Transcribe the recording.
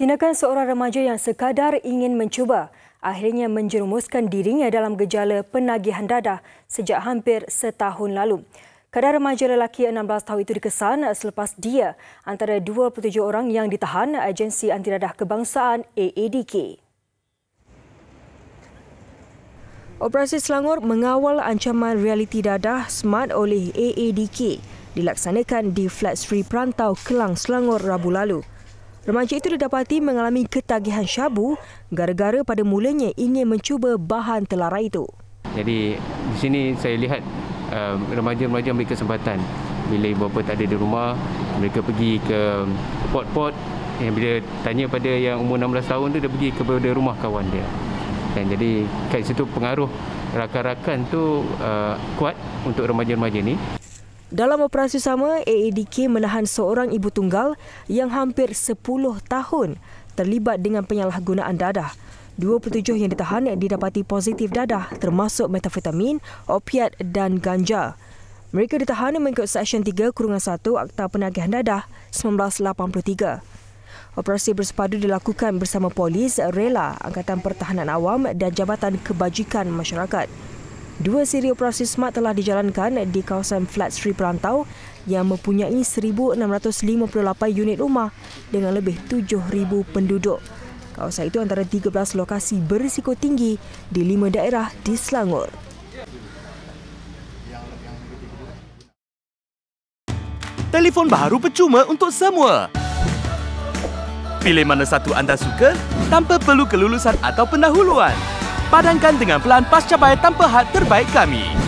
Tindakan seorang remaja yang sekadar ingin mencuba akhirnya menjerumuskan dirinya dalam gejala penagihan dadah sejak hampir setahun lalu. Kadar remaja lelaki 16 tahun itu dikesan selepas dia antara 27 orang yang ditahan agensi antiradah kebangsaan AADK. Operasi Selangor mengawal ancaman realiti dadah SMART oleh AADK dilaksanakan di Flat Sri Perantau Kelang Selangor Rabu lalu. Remaja itu didapati mengalami ketagihan syabu gara-gara pada mulanya ingin mencuba bahan telara itu. Jadi di sini saya lihat uh, remaja-remaja ambil kesempatan bila ibu bapa tak ada di rumah, mereka pergi ke pot-pot yang eh, bila tanya pada yang umur 16 tahun itu dia pergi kepada rumah kawan dia. Dan jadi kat situ pengaruh rakan-rakan tu uh, kuat untuk remaja-remaja ini. Dalam operasi sama, AADK menahan seorang ibu tunggal yang hampir 10 tahun terlibat dengan penyalahgunaan dadah. 27 yang ditahan didapati positif dadah termasuk metafetamin, opiat dan ganja. Mereka ditahan mengikut Seksyen 3 Kurungan 1 Akta Penagihan Dadah 1983. Operasi bersepadu dilakukan bersama polis, rela, Angkatan Pertahanan Awam dan Jabatan Kebajikan Masyarakat. Dua siri operasi smart telah dijalankan di kawasan Flat Sri Perantau yang mempunyai 1,658 unit rumah dengan lebih 7,000 penduduk. Kawasan itu antara 13 lokasi berisiko tinggi di lima daerah di Selangor. Telefon baru percuma untuk semua. Pilih mana satu anda suka tanpa perlu kelulusan atau pendahuluan padankan dengan pelan pasca bayar tanpa had terbaik kami.